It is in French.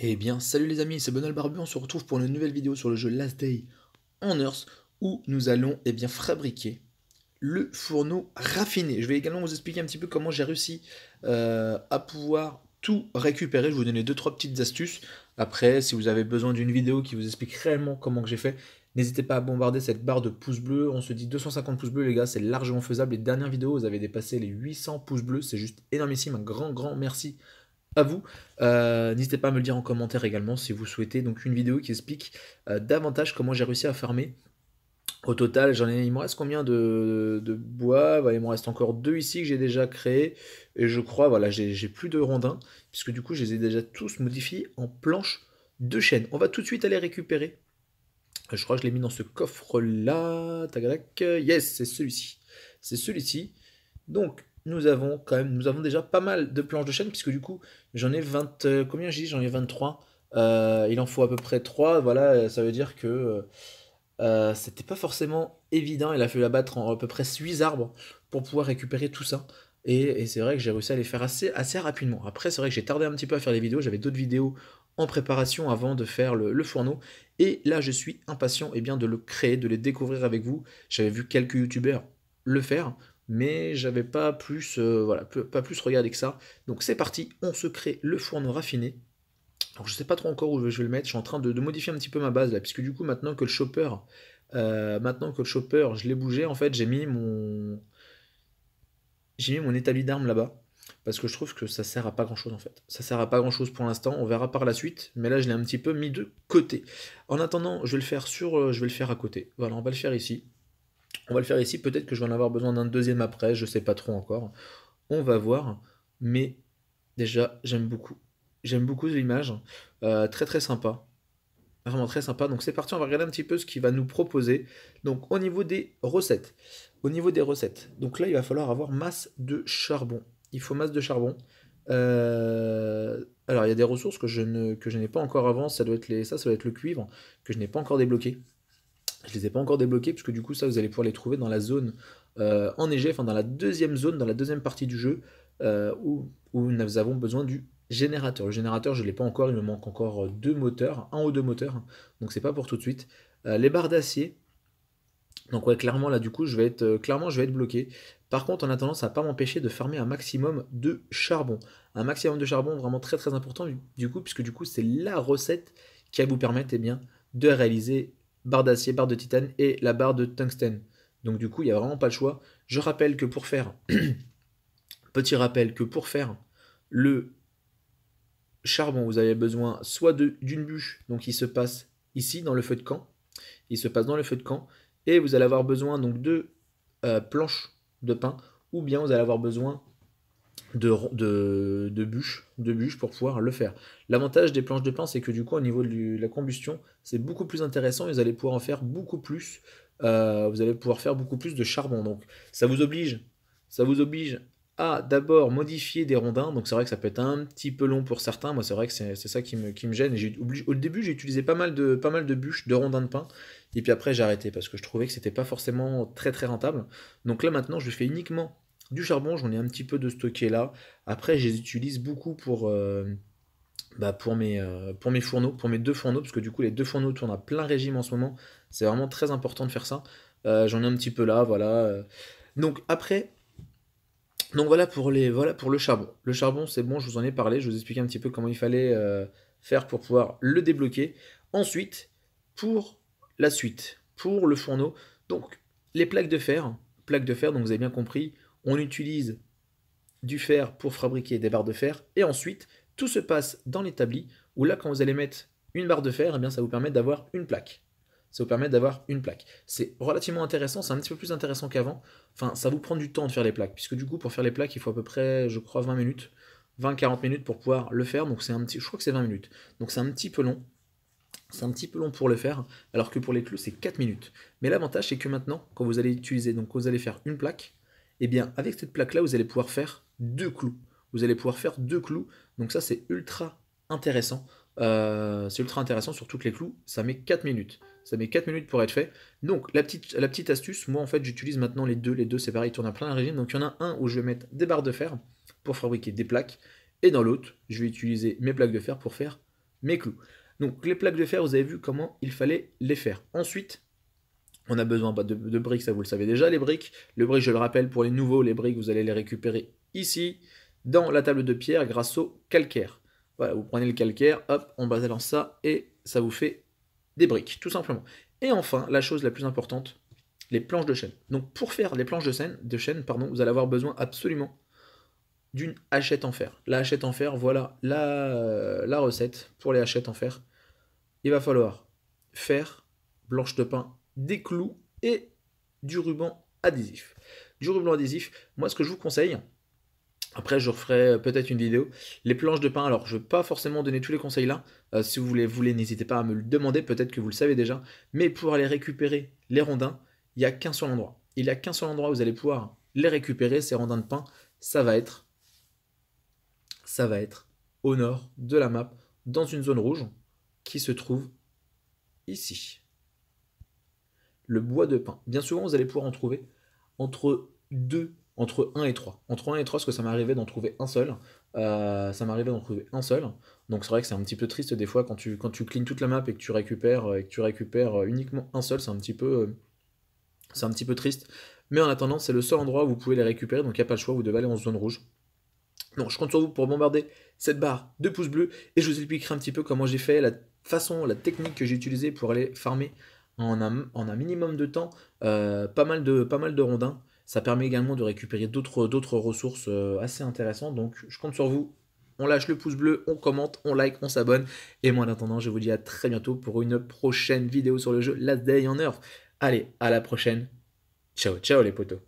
Eh bien, salut les amis, c'est Bonal Barbu, on se retrouve pour une nouvelle vidéo sur le jeu Last Day en Earth, où nous allons eh bien, fabriquer le fourneau raffiné. Je vais également vous expliquer un petit peu comment j'ai réussi euh, à pouvoir tout récupérer. Je vous donner deux trois petites astuces. Après, si vous avez besoin d'une vidéo qui vous explique réellement comment que j'ai fait, n'hésitez pas à bombarder cette barre de pouces bleus. On se dit 250 pouces bleus, les gars, c'est largement faisable. Les dernières vidéos, vous avez dépassé les 800 pouces bleus, c'est juste énormissime. Un grand, grand merci à vous. Euh, n'hésitez pas à me le dire en commentaire également si vous souhaitez donc une vidéo qui explique euh, davantage comment j'ai réussi à farmer. Au total, j'en ai, il me reste combien de, bois bah, Il me reste encore deux ici que j'ai déjà créés. Et je crois, voilà, j'ai plus de rondins, puisque du coup, je les ai déjà tous modifiés en planches de chaîne On va tout de suite aller récupérer. Je crois que je l'ai mis dans ce coffre-là. Yes, c'est celui-ci. C'est celui-ci. Donc, nous avons quand même, nous avons déjà pas mal de planches de chaîne, puisque du coup, j'en ai 20, euh, combien j'ai J'en ai 23. Euh, il en faut à peu près 3, voilà, euh, ça veut dire que c'était pas forcément évident, il a fallu abattre à peu près 6 arbres pour pouvoir récupérer tout ça. Et, c'est vrai que j'ai réussi à les faire assez, assez rapidement. Après, c'est vrai que j'ai tardé un petit peu à faire les vidéos, j'avais d'autres vidéos en préparation avant de faire le, fourneau. Et là, je suis impatient eh bien, de le créer, de les découvrir avec vous. J'avais vu quelques youtubeurs le faire mais j'avais pas plus euh, voilà pas plus regardé que ça donc c'est parti on se crée le fourneau raffiné Donc je sais pas trop encore où je vais le mettre je suis en train de, modifier un petit peu ma base là puisque du coup maintenant que le chopper euh, maintenant que le chopper je l'ai bougé en fait j'ai mis mon j'ai mis mon établi d'armes là-bas parce que je trouve que ça sert à pas grand chose en fait. Ça sert à pas grand chose pour l'instant, on verra par la suite, mais là je l'ai un petit peu mis de côté. En attendant, je vais le faire sur euh, je vais le faire à côté. Voilà, on va le faire ici. On va le faire ici, peut-être que je vais en avoir besoin d'un deuxième après, je sais pas trop encore. On va voir, mais déjà, j'aime beaucoup. J'aime beaucoup l'image, euh, très très sympa. Vraiment très sympa. Donc c'est parti, on va regarder un petit peu ce qu'il va nous proposer. Donc au niveau des recettes. Au niveau des recettes, donc là il va falloir avoir masse de charbon. Il faut masse de charbon. Euh, alors il y a des ressources que je n'ai pas encore avant. Ça doit être ça, ça doit être le cuivre que je n'ai pas encore débloqué. Je ne les ai pas encore débloqués, puisque du coup, ça, vous allez pouvoir les trouver dans la zone euh, enneigée, enfin dans la deuxième zone, dans la deuxième partie du jeu, euh, où, nous avons besoin du générateur. Le générateur, je ne l'ai pas encore, il me manque encore euh, deux moteurs, un ou deux moteurs, donc c'est pas pour tout de suite. Euh, les barres d'acier, donc ouais, clairement là du coup, je vais être, clairement, je vais être bloqué. Par contre, en attendant, ça va pas m'empêcher de farmer un maximum de charbon. Un maximum de charbon vraiment très très important du, coup, puisque du coup c'est la recette qui va vous permettre eh bien, de réaliser barre d'acier, barre de titane et la barre de tungstène. Donc du coup, il n'y a vraiment pas le choix. Je rappelle que pour faire, petit rappel, que pour faire le charbon, vous avez besoin soit d'une bûche, donc il se passe ici dans le feu de camp, il se passe dans le feu de camp, et vous allez avoir besoin donc de euh, planches de pain. ou bien vous allez avoir besoin de, bûches, de pour pouvoir le faire. L'avantage des planches de pain c'est que du coup, au niveau de la combustion, c'est beaucoup plus intéressant. Vous allez pouvoir en faire beaucoup plus. Euh, vous allez pouvoir faire beaucoup plus de charbon. Donc, ça vous oblige, ça vous oblige à d'abord modifier des rondins. Donc, c'est vrai que ça peut être un petit peu long pour certains. Moi, c'est vrai que c'est ça qui me, qui me gêne. au début, j'ai utilisé pas mal, de, pas mal de bûches, de rondins de pain Et puis après, j'ai arrêté parce que je trouvais que c'était pas forcément très très rentable. Donc là, maintenant, je fais uniquement du charbon, j'en ai un petit peu de stocké là. Après, je les utilise beaucoup pour, euh, bah pour, mes, euh, pour mes fourneaux, pour mes deux fourneaux, parce que du coup, les deux fourneaux tournent à plein régime en ce moment. C'est vraiment très important de faire ça. Euh, j'en ai un petit peu là, voilà. Donc après, donc voilà pour, les, voilà pour le charbon. Le charbon, c'est bon, je vous en ai parlé, je vous expliquais un petit peu comment il fallait faire pour pouvoir le débloquer. Ensuite, pour la suite, pour le fourneau, donc les plaques de fer, plaques de fer, donc vous avez bien compris, on utilise du fer pour fabriquer des barres de fer, et ensuite tout se passe dans l'établi, où là quand vous allez mettre une barre de fer, eh bien, ça vous permet d'avoir une plaque. Ça vous permet d'avoir une plaque. C'est relativement intéressant, c'est un petit peu plus intéressant qu'avant. Enfin, ça vous prend du temps de faire les plaques, puisque du coup, pour faire les plaques, il faut à peu près, je crois, 20 minutes, 20-40 minutes pour pouvoir le faire. Donc, c'est un petit, je crois que c'est 20 minutes. Donc, c'est un petit peu long. C'est un petit peu long pour le faire, alors que pour les clous, c'est 4 minutes. Mais l'avantage, c'est que maintenant, quand vous allez utiliser, donc, quand vous allez faire une plaque, eh bien, avec cette plaque-là, vous allez pouvoir faire deux clous. Vous allez pouvoir faire deux clous. Donc ça, c'est ultra intéressant. Euh, c'est ultra intéressant sur toutes les clous. Ça met 4 minutes. Ça met 4 minutes pour être fait. Donc la petite, la petite astuce, moi en fait j'utilise maintenant les deux. Les deux c'est pareil, ils tournent à plein régime. Donc il y en a un où je vais mettre des barres de fer pour fabriquer des plaques. Et dans l'autre, je vais utiliser mes plaques de fer pour faire mes clous. Donc les plaques de fer, vous avez vu comment il fallait les faire. Ensuite, on a besoin de, de, briques, ça vous le savez déjà, les briques. Le brique, je le rappelle, pour les nouveaux, les briques, vous allez les récupérer ici, dans la table de pierre, grâce au calcaire. Voilà, vous prenez le calcaire, hop, on balance ça, et ça vous fait des briques, tout simplement. Et enfin, la chose la plus importante, les planches de chêne. Donc pour faire les planches de chêne, de pardon, vous allez avoir besoin absolument d'une hachette en fer. La hachette en fer, voilà la, la recette pour les hachettes en fer. Il va falloir faire blanche de pain des clous et du ruban adhésif. Du ruban adhésif, moi ce que je vous conseille, après, je referai euh, peut-être une vidéo. Les planches de pain, alors je ne vais pas forcément donner tous les conseils là. Euh, si vous voulez, voulez n'hésitez pas à me le demander, peut-être que vous le savez déjà. Mais pour aller récupérer les rondins, il n'y a qu'un seul endroit. Il n'y a qu'un seul endroit où vous allez pouvoir les récupérer, ces rondins de pain. Ça va être, ça va être au nord de la map, dans une zone rouge qui se trouve ici le bois de pin. Bien souvent, vous allez pouvoir en trouver entre deux, entre 1 et 3. Entre 1 et 3, parce que ça m'arrivait d'en trouver un seul. Euh, ça m'arrivait d'en trouver un seul. Donc c'est vrai que c'est un petit peu triste des fois quand tu, quand tu toute la map et que tu récupères, euh, et que tu récupères euh, uniquement un seul, c'est un petit peu. C'est un petit peu triste. Mais en attendant, c'est le seul endroit où vous pouvez les récupérer, donc il n'y a pas le choix, vous devez aller en zone rouge. Donc je compte sur vous pour bombarder cette barre de pouces bleus et je vous expliquerai un petit peu comment j'ai fait, la façon, la technique que j'ai utilisée pour aller farmer en un, minimum de temps euh, pas, mal de, pas mal de rondins. Ça permet également de récupérer d'autres ressources euh, assez intéressantes. Donc je compte sur vous. On lâche le pouce bleu, on commente, on like, on s'abonne. Et moi en attendant, je vous dis à très bientôt pour une prochaine vidéo sur le jeu Last Day on Earth. Allez, à la prochaine. Ciao, ciao les potos.